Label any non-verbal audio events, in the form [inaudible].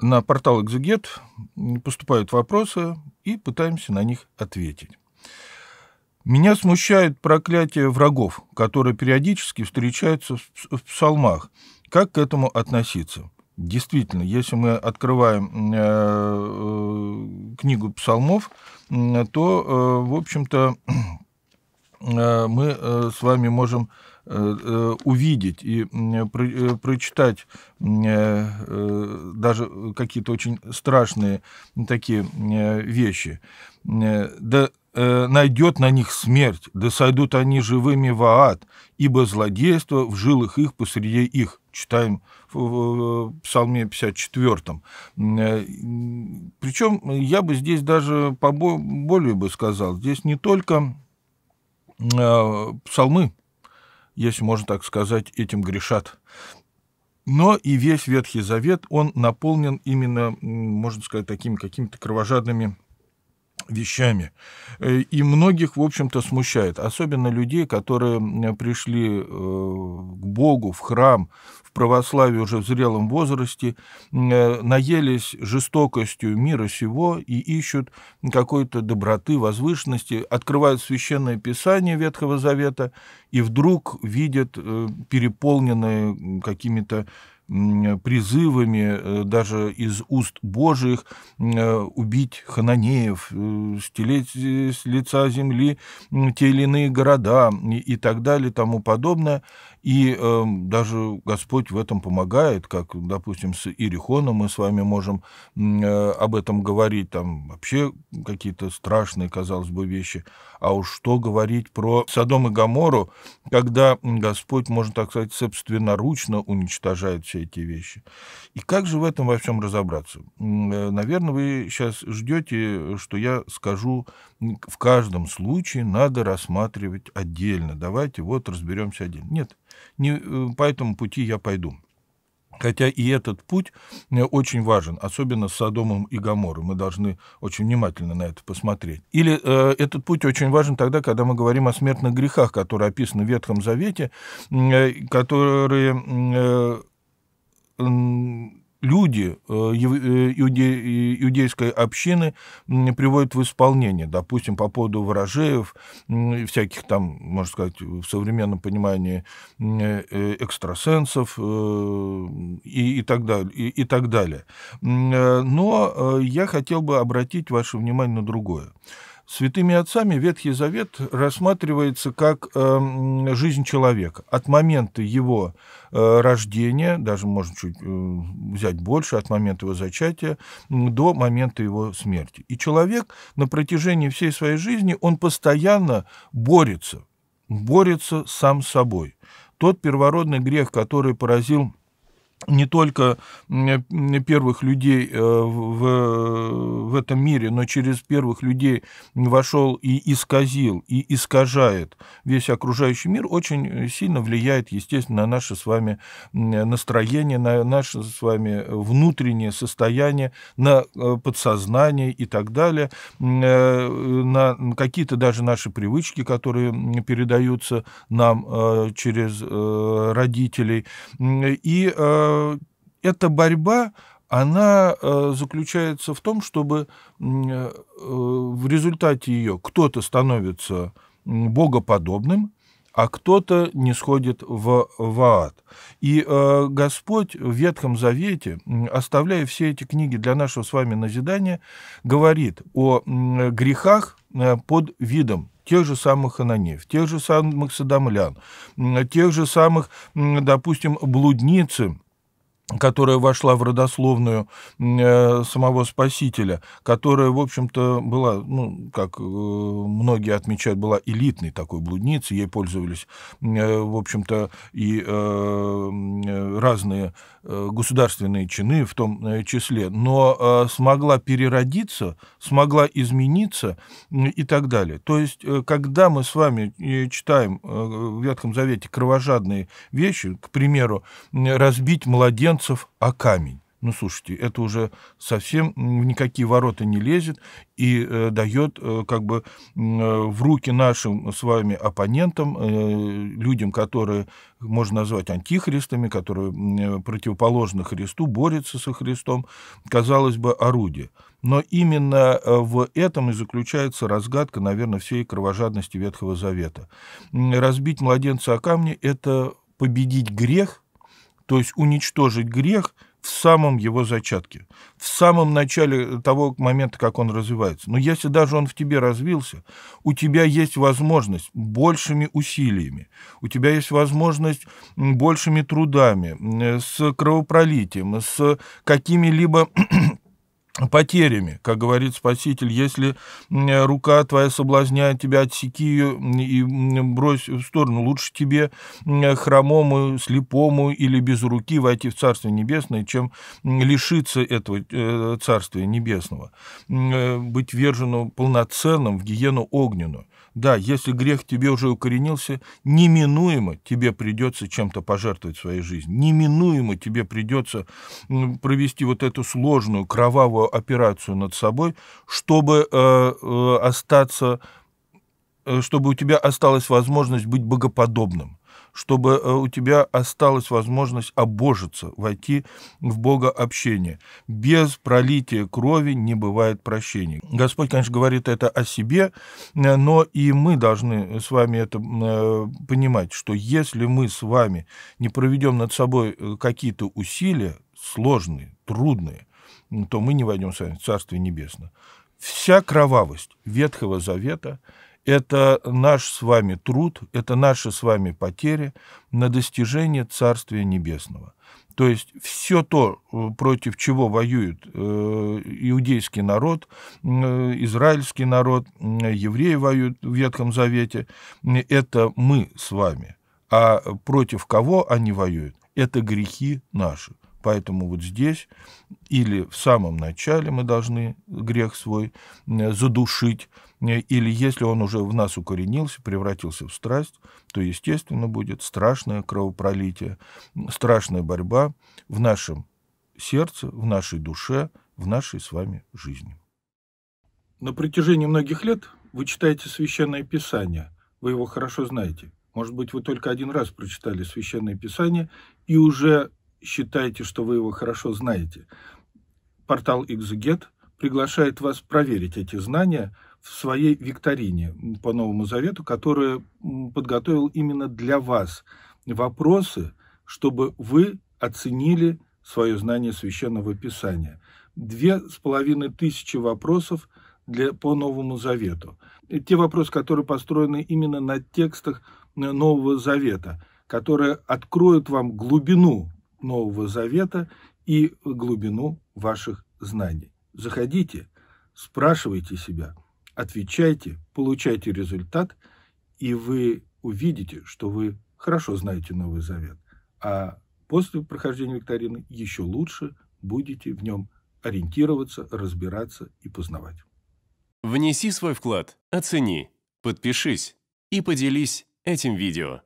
на портал «Экзегет» поступают вопросы, и пытаемся на них ответить. Меня смущает проклятие врагов, которые периодически встречаются в псалмах. Как к этому относиться? Действительно, если мы открываем э, э, книгу псалмов, то, э, в общем-то, [clears throat] э, мы э, с вами можем Э, увидеть и э, прочитать э, даже какие-то очень страшные такие вещи. Да найдет на них смерть, да сойдут они живыми в ад, ибо злодейство в жилах их посреди их. Читаем в Псалме 54. Причем я бы здесь даже более бы сказал, здесь не только псалмы, если можно так сказать, этим грешат. Но и весь Ветхий Завет, он наполнен именно, можно сказать, такими какими-то кровожадными вещами. Э, и многих, в общем-то, смущает, особенно людей, которые пришли э, к Богу, в храм, в православие уже в зрелом возрасте, э, наелись жестокостью мира сего и ищут какой-то доброты, возвышенности, открывают священное писание Ветхого Завета и вдруг видят переполненные какими-то призывами э, даже из уст Божьих э, убить хананеев, э, стелеть с лица земли те или иные города и так далее и тому подобное. И эм, даже Господь в этом помогает, как, допустим, с Ирихоном мы с вами можем об этом говорить, там вообще какие-то страшные, казалось бы, вещи. А уж что говорить про Содом и Гамору, когда Господь, можно так сказать, собственноручно уничтожает все все эти вещи. И как же в этом во всем разобраться? Э, Наверное, вы сейчас ждете, что я скажу, в каждом случае надо рассматривать отдельно. Давайте вот разберемся отдельно. Нет, не э, по этому пути я пойду. Хотя и этот путь э, очень важен, особенно с Содомом и Гаморой. Мы должны очень внимательно на это посмотреть. Или э, этот путь очень важен тогда, когда мы говорим о смертных грехах, которые описаны в Ветхом Завете, э, которые... Э, люди э, э, иудейской общины приводят в исполнение, допустим, по поводу ворожеев, всяких там, можно сказать, в современном понимании э, экстрасенсов и, и, так, далее, и, и так далее. Но я хотел бы обратить ваше внимание на другое. Святыми отцами Ветхий Завет рассматривается как э, жизнь человека. От момента его э, рождения, даже можно чуть э, взять больше, от момента его зачатия до момента его смерти. И человек на протяжении всей своей жизни, он постоянно борется, борется сам с собой. Тот первородный грех, который поразил не только э, первых людей э, в, в этом мире, но через первых людей вошел и исказил, и искажает весь окружающий мир, очень сильно влияет, естественно, на наше с вами настроение, на наше с вами внутреннее состояние, на э, подсознание и так далее, на какие-то даже наши привычки, которые передаются нам через родителей. И Э, эта борьба она э, заключается в том, чтобы э, в результате ее кто-то становится богоподобным, а кто-то не сходит в, в ад. И э, Господь в Ветхом Завете, оставляя все эти книги для нашего с вами назидания, говорит о э, грехах э, под видом тех же самых ананев, тех же самых садомлян, тех же самых, допустим, блудницы, которая вошла в родословную э, самого Спасителя, которая, в общем-то, была, ну, как э, многие отмечают, была элитной такой блудницей, ей пользовались, э, в общем-то, и э, э, разные э, государственные чины в том э, числе, но э, смогла переродиться, смогла измениться э, и так далее. То есть, э, когда мы с вами э, читаем э, в Ветхом Завете кровожадные вещи, к примеру, разбить младенца, Румянцев, а камень. Ну, слушайте, это уже совсем в никакие ворота не лезет и э, дает э, как бы э, в руки нашим с вами оппонентам, э, людям, которые можно назвать антихристами, которые э, противоположны Христу, борются со Христом, казалось бы, орудие. Но именно э, в этом и заключается разгадка, наверное, всей кровожадности Ветхого Завета. Разбить младенца о камни – это победить грех – то есть уничтожить грех в самом его зачатке, в самом начале того момента, как он развивается. Но если даже он в тебе развился, у тебя есть возможность большими усилиями, у тебя есть возможность большими трудами, с кровопролитием, с какими-либо потерями, как говорит Спаситель, если рука твоя соблазняет тебя, отсеки ее и брось в сторону. Лучше тебе хромому, слепому или без руки войти в Царство Небесное, чем лишиться этого э, Царства Небесного, э, быть верженным полноценным в гиену огненную. Да, если грех тебе уже укоренился, неминуемо тебе придется чем-то пожертвовать своей жизнью, неминуемо тебе придется провести вот эту сложную кровавую операцию над собой, чтобы э, э остаться, э, чтобы у тебя осталась возможность быть богоподобным чтобы э, у тебя осталась возможность обожиться, войти в Бога общение. Без пролития крови не бывает прощения. Господь, конечно, говорит это о себе, э, но и мы должны с вами это э, понимать, что если мы с вами не проведем над собой какие-то усилия, сложные, трудные, то мы не войдем с вами в Царствие Небесное. Вся кровавость Ветхого Завета – это наш с вами труд, это наши с вами потери на достижение Царствия Небесного. То есть все то, э, против чего воюет э, иудейский народ, э, израильский народ, евреи воюют в Ветхом Завете, это мы с вами. А против кого они воюют? Это грехи наши. Поэтому вот здесь или в самом начале мы должны грех свой задушить, Э, или если он уже в нас укоренился, превратился в страсть, то, естественно, будет страшное кровопролитие, страшная борьба в нашем сердце, в нашей душе, в нашей с вами жизни. На протяжении многих лет вы читаете Священное Писание, вы его хорошо знаете. Может быть, вы только один раз прочитали Священное Писание и уже считаете, что вы его хорошо знаете. Портал «Экзегет» приглашает вас проверить эти знания – в своей викторине по Новому Завету, которую подготовил именно для вас вопросы, чтобы вы оценили свое знание Священного Писания. Две с половиной тысячи вопросов для, по Новому Завету. И те вопросы, которые построены именно на текстах э, Нового Завета, которые откроют вам глубину Нового Завета и глубину ваших знаний. Заходите, спрашивайте себя – Отвечайте, получайте результат, и вы увидите, что вы хорошо знаете Новый Завет, а после прохождения викторины еще лучше будете в нем ориентироваться, разбираться и познавать. Внеси свой вклад, оцени, подпишись и поделись этим видео.